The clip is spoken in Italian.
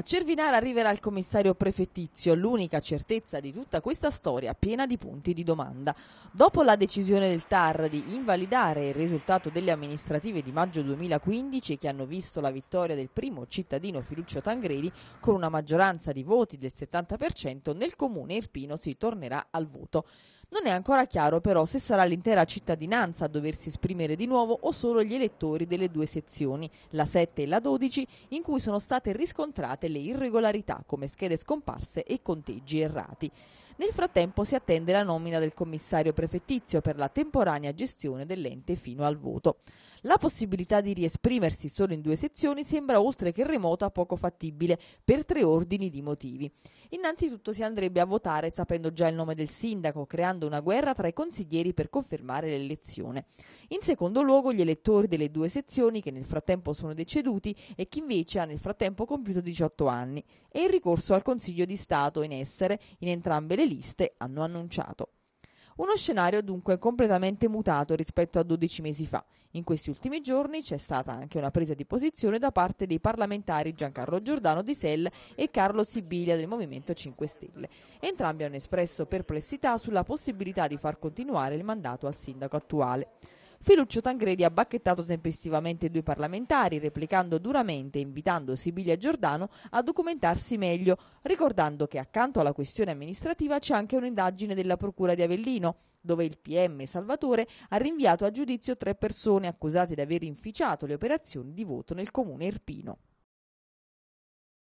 A Cervinara arriverà il commissario prefettizio, l'unica certezza di tutta questa storia piena di punti di domanda. Dopo la decisione del TAR di invalidare il risultato delle amministrative di maggio 2015 che hanno visto la vittoria del primo cittadino Filuccio Tangredi con una maggioranza di voti del 70%, nel comune irpino si tornerà al voto. Non è ancora chiaro però se sarà l'intera cittadinanza a doversi esprimere di nuovo o solo gli elettori delle due sezioni, la 7 e la 12, in cui sono state riscontrate le irregolarità come schede scomparse e conteggi errati. Nel frattempo si attende la nomina del commissario prefettizio per la temporanea gestione dell'ente fino al voto. La possibilità di riesprimersi solo in due sezioni sembra oltre che remota poco fattibile per tre ordini di motivi. Innanzitutto si andrebbe a votare sapendo già il nome del sindaco, creando una guerra tra i consiglieri per confermare l'elezione. In secondo luogo gli elettori delle due sezioni che nel frattempo sono deceduti e chi invece ha nel frattempo compiuto 18 anni e il ricorso al Consiglio di Stato in essere in entrambe le liste hanno annunciato. Uno scenario dunque completamente mutato rispetto a 12 mesi fa. In questi ultimi giorni c'è stata anche una presa di posizione da parte dei parlamentari Giancarlo Giordano di Sell e Carlo Sibilia del Movimento 5 Stelle. Entrambi hanno espresso perplessità sulla possibilità di far continuare il mandato al sindaco attuale. Ferruccio Tangredi ha bacchettato tempestivamente due parlamentari, replicando duramente e invitando Sibiglia Giordano a documentarsi meglio, ricordando che accanto alla questione amministrativa c'è anche un'indagine della Procura di Avellino dove il PM Salvatore ha rinviato a giudizio tre persone accusate di aver inficiato le operazioni di voto nel comune irpino.